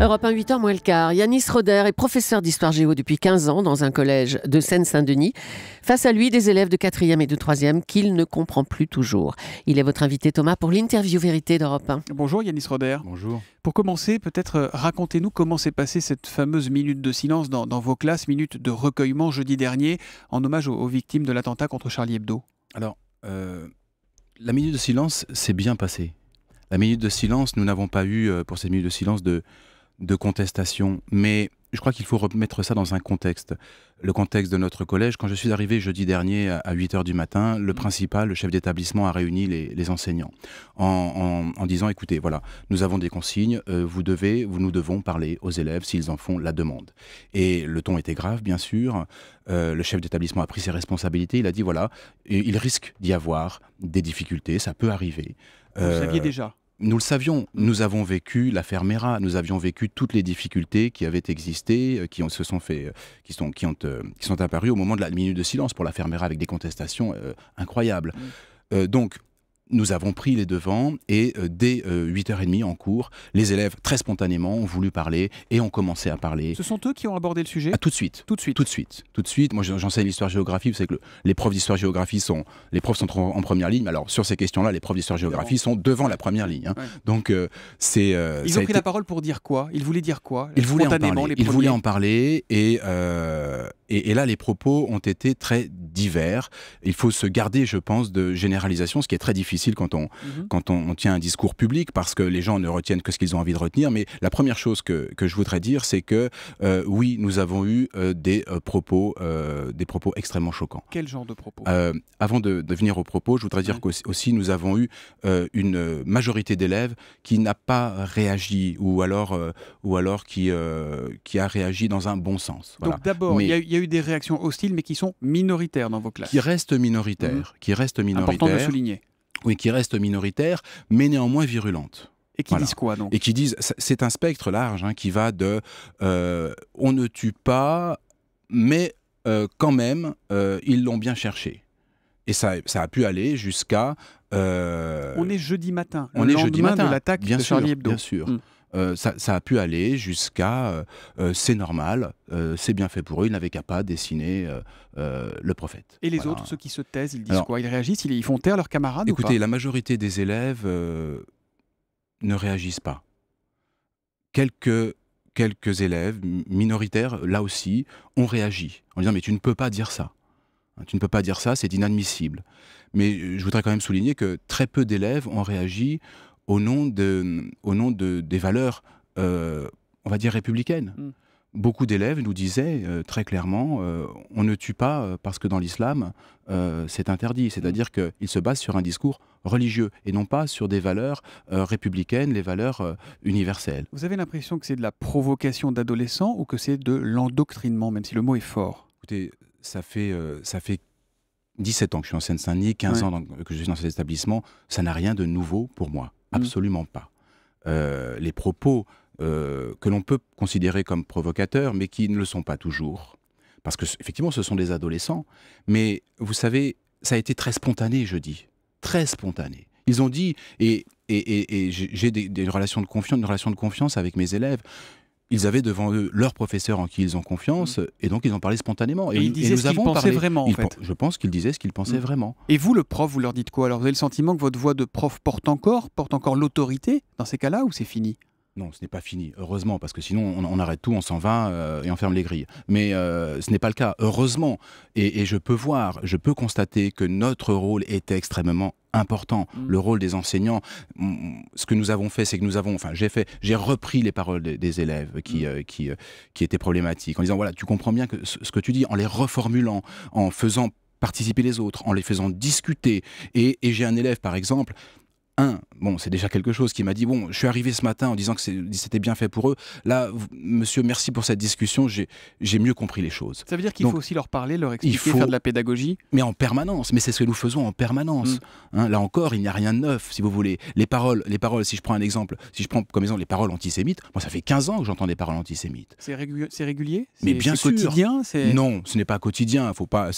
Europe 1, 8h moins le quart. Yanis Roder est professeur d'histoire géo depuis 15 ans dans un collège de Seine-Saint-Denis. Face à lui, des élèves de 4e et de 3e qu'il ne comprend plus toujours. Il est votre invité Thomas pour l'interview vérité d'Europe 1. Bonjour Yanis Roder. Bonjour. Pour commencer, peut-être euh, racontez-nous comment s'est passée cette fameuse minute de silence dans, vos classes, minute de recueillement jeudi dernier en hommage aux, victimes de l'attentat contre Charlie Hebdo. Alors, euh, la minute de silence s'est bien passée. La minute de silence, nous n'avons pas eu, euh, pour cette minute de silence, de, contestation. Mais je crois qu'il faut remettre ça dans un contexte. Le contexte de notre collège, quand je suis arrivé jeudi dernier à 8 h du matin, le principal, le chef d'établissement, a réuni les, enseignants en, disant écoutez, voilà, nous avons des consignes, euh, vous devez, vous, nous devons parler aux élèves s'ils en font la demande. Et le ton était grave, bien sûr. Euh, le chef d'établissement a pris ses responsabilités. Il a dit voilà, il risque d'y avoir des difficultés, ça peut arriver. Vous saviez déjà nous le savions, nous avons vécu l'affaire Mera, nous avions vécu toutes les difficultés qui avaient existé, euh, qui ont, se sont fait, euh, qui sont, qui ont, euh, qui sont apparues au moment de la minute de silence pour l'affaire Mera avec des contestations incroyables. Mm. donc, nous avons pris les devants et euh, dès 8h30 euh, en cours, les élèves très spontanément ont voulu parler et ont commencé à parler. Ce sont eux qui ont abordé le sujet ah, Tout de suite. Tout de suite. Tout de suite. Tout de suite. Moi, j'enseigne l'histoire-géographie. Vous savez que les profs d'histoire-géographie sont les profs sont en première ligne. Mais alors sur ces questions-là, les profs d'histoire-géographie sont devant la première ligne. Hein. Donc euh, c'est. Ils ont pris la parole pour dire quoi Ils voulaient dire quoi Ils voulaient en parler. Ils voulaient en parler Et, et, là, les propos ont été très divers. Il faut se garder, je pense, de généralisation, ce qui est très difficile quand on, mhm. quand on, tient un discours public parce que les gens ne retiennent que ce qu'ils ont envie de retenir. Mais la première chose que, je voudrais dire, c'est que euh, oui, nous avons eu euh, des, euh, propos, des propos extrêmement choquants. Quel genre de propos Avant de, venir aux propos, je voudrais dire qu'aussi nous avons eu une majorité d'élèves qui n'a pas réagi ou alors, ou alors qui, qui a réagi dans un bon sens. Donc d'abord, il y, a eu des réactions hostiles mais qui sont minoritaires dans vos classes. Qui restent minoritaires. Mhm. Qui restent minoritaires. Important de souligner qui reste minoritaire, mais néanmoins virulente. Et qui disent quoi donc Et qui disent, c'est un spectre large hein, qui va de euh, on ne tue pas, mais euh, quand même, euh, ils l'ont bien cherché. Et ça, a pu aller jusqu'à. on est jeudi matin. On est jeudi matin. de l'attaque de Charlie Bien sûr. Hmm. Euh, ça, a pu aller jusqu'à euh, euh, c'est normal, c'est bien fait pour eux, ils n'avaient qu'à pas dessiner le prophète. Et les autres, ceux qui se taisent, ils disent quoi Ils réagissent Ils font taire leurs camarades Écoutez, la majorité des élèves ne réagissent pas. Quelques quelques élèves minoritaires, là aussi, ont réagi en disant mais tu ne peux pas dire ça. Hein, tu ne peux pas dire ça, c'est inadmissible. Mais je voudrais quand même souligner que très peu d'élèves ont réagi au nom, de, au nom de, des valeurs, euh, on va dire, républicaines. Mm. Beaucoup d'élèves nous disaient euh, très clairement, euh, on ne tue pas parce que dans l'islam, c'est interdit. Mm. C'est-à-dire qu'il se base sur un discours religieux et non pas sur des valeurs républicaines, les valeurs universelles. Vous avez l'impression que c'est de la provocation d'adolescents ou que c'est de l'endoctrinement, même si le mot est fort Écoutez, ça fait, ça fait 17 ans que je suis en Seine-Saint-Denis, 15 ans que je suis dans cet établissement, ça n'a rien de nouveau pour moi. Mmh. Absolument pas. Euh, les propos euh, que l'on peut considérer comme provocateurs, mais qui ne le sont pas toujours. Parce que, effectivement, ce sont des adolescents, mais vous savez, ça a été très spontané, je dis. Très spontané. Ils ont dit, et, et, j'ai des, relations de confiance, une relation de confiance avec mes élèves ils avaient devant eux leur professeur en qui ils ont confiance, mm. et donc ils ont parlé spontanément. Et, ils disaient ce qu'ils pensaient vraiment. En fait. Je pense qu'ils disaient ce qu'ils pensaient mm. vraiment. Et vous, le prof, vous leur dites quoi Alors, vous avez le sentiment que votre voix de prof porte encore, porte encore l'autorité dans ces cas-là, ou c'est fini non, ce n'est pas fini, heureusement, parce que sinon on, arrête tout, on s'en va euh, et on ferme les grilles. Mais euh, ce n'est pas le cas, heureusement. Et, je peux voir, je peux constater que notre rôle est extrêmement important, mm. le rôle des enseignants. Ce que nous avons fait, c'est que nous avons, enfin j'ai fait, j'ai repris les paroles des, élèves qui, mm. euh, qui, qui étaient problématiques, en disant, voilà, tu comprends bien ce que tu dis, en les reformulant, en faisant participer les autres, en les faisant discuter. et j'ai un élève, par exemple, un, bon, c'est déjà quelque chose qui m'a dit, bon, je suis arrivé ce matin en disant que c'était bien fait pour eux. Là, monsieur, merci pour cette discussion, j'ai mieux compris les choses. Ça veut dire qu'il faut aussi leur parler, leur expliquer, faire de la pédagogie Mais en permanence, mais c'est ce que nous faisons en permanence. Mm. Hein, là encore, il n'y a rien de neuf, si vous voulez. Les paroles, les paroles, si je prends un exemple, si je prends comme exemple les paroles antisémites, moi, ça fait 15 ans que j'entends des paroles antisémites. C'est régulier, régulier Mais bien sûr. quotidien Non, ce n'est pas quotidien, faut pas...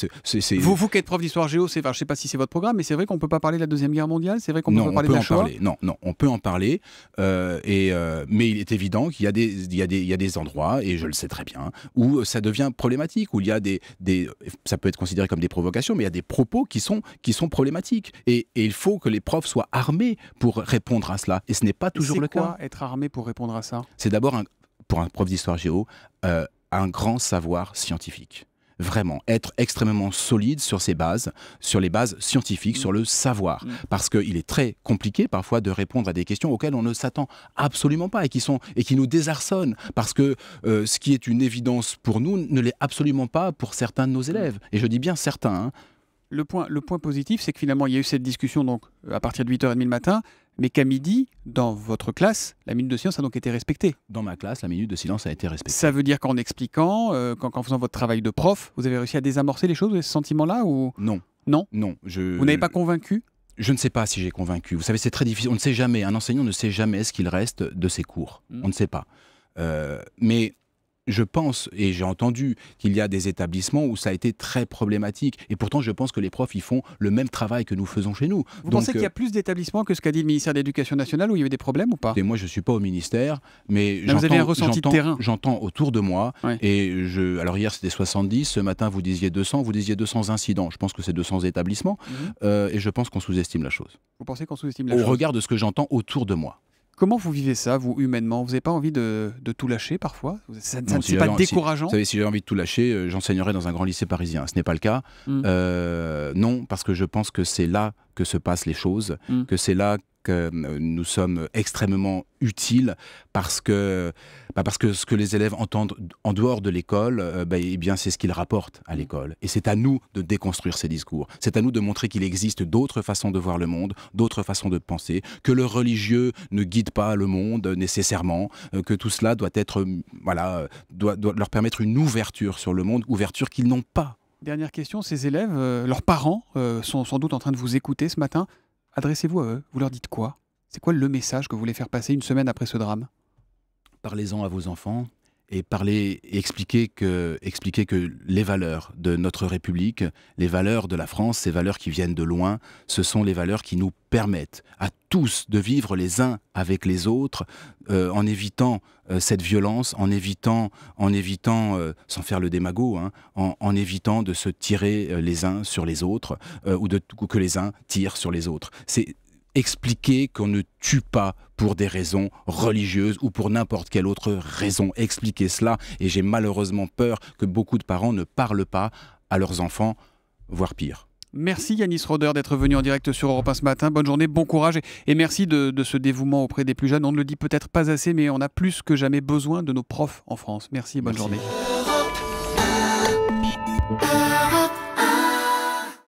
Vous, vous qui êtes prof d'histoire géo, je ne sais pas si c'est votre programme, mais c'est vrai qu'on ne peut pas parler de la Deuxième Guerre mondiale, c'est vrai qu'on peut parler parler. Non, non, on peut en parler. Euh, et, euh, mais il est évident qu'il y, a des, endroits, et je le sais très bien, où ça devient problématique, où il y a des, des ça peut être considéré comme des provocations, mais il y a des propos qui sont, qui sont problématiques. Et, il faut que les profs soient armés pour répondre à cela. Et ce n'est pas toujours le quoi, cas. être armé pour répondre à ça C'est d'abord, pour un prof d'histoire géo, euh, un grand savoir scientifique vraiment être extrêmement solide sur ses bases, sur les bases scientifiques, sur le savoir. Mm. Mm. Parce qu'il est très compliqué parfois de répondre à des questions auxquelles on ne s'attend absolument pas et qui, sont, et qui nous désarçonnent. Parce que euh, ce qui est une évidence pour nous ne l'est absolument pas pour certains de nos élèves. Mm. Et je dis bien certains. Hein. Le, point, le point positif, c'est que finalement, il y a eu cette discussion donc, à partir de 8h30 le matin mais qu'à midi, dans votre classe, la minute de silence a donc été respectée. Dans ma classe, la minute de silence a été respectée. Ça veut dire qu'en expliquant, en euh, qu'en, faisant votre travail de prof, vous avez réussi à désamorcer les choses, ce sentiment-là ou... Non. Non Non. Je... Vous n'avez pas convaincu je ne sais pas si j'ai convaincu. Vous savez, c'est très difficile. On ne sait jamais. Un enseignant ne sait jamais ce qu'il reste de ses cours. Hmm. On ne sait pas. Euh, mais je pense et j'ai entendu qu'il y a des établissements où ça a été très problématique. Et pourtant, je pense que les profs, ils font le même travail que nous faisons chez nous. Vous pensez qu'il y a euh, plus d'établissements que ce qu'a dit le ministère de l'Éducation nationale où il y avait des problèmes ou pas et Moi, je ne suis pas au ministère, mais j'entends autour de moi. Et je, alors hier, c'était 70, ce matin, vous disiez 200, vous disiez 200 incidents. Je pense que c'est 200 établissements. Mhm. Euh, et je pense qu'on sous-estime la chose. Vous pensez qu'on sous-estime la chose Au regard de ce que j'entends autour de moi. Comment vous vivez ça, vous, humainement Vous n'avez pas envie de, tout lâcher parfois Ça, ne c'est pas décourageant si, Vous savez, si j'avais envie de tout lâcher, euh, j'enseignerai dans un grand lycée parisien. Ce n'est pas le cas. Mmh. Euh, non, parce que je pense que c'est là que se passent les choses, mmh. que c'est là que euh, nous sommes extrêmement utiles parce que, bah, parce que ce que les élèves entendent en dehors de l'école, euh, bah, eh bien c'est ce qu'ils rapportent à mm. l'école. Et c'est à nous de déconstruire ces discours. C'est à nous de montrer qu'il existe d'autres façons de voir le monde, d'autres façons de penser, que le religieux ne guide pas le monde nécessairement, euh, que tout cela doit être, voilà, doit, leur permettre une ouverture sur le monde, ouverture qu'ils n'ont pas Dernière question, ces élèves, leurs parents sont sans doute en train de vous écouter ce matin. Adressez-vous à eux, vous leur dites quoi C'est quoi le message que vous voulez faire passer une semaine après ce drame Parlez-en à vos enfants, et parler expliquer que, expliquer que les valeurs de notre République, les valeurs de la France, ces valeurs qui viennent de loin, ce sont les valeurs qui nous permettent à tous de vivre les uns avec les autres euh, en évitant euh, cette violence, en évitant, en évitant euh, sans faire le démago, hein, en, évitant de se tirer les uns sur les autres ou, de, que les uns tirent sur les autres expliquer qu'on ne tue pas pour des raisons religieuses ou pour n'importe quelle autre raison. Expliquer cela, et j'ai malheureusement peur que beaucoup de parents ne parlent pas à leurs enfants, voire pire. Merci Yanis Roder d'être venu en direct sur Europe ce matin. Bonne journée, bon courage et merci de, ce dévouement auprès des plus jeunes. On ne le dit peut-être pas assez, mais on a plus que jamais besoin de nos profs en France. Merci, bonne journée.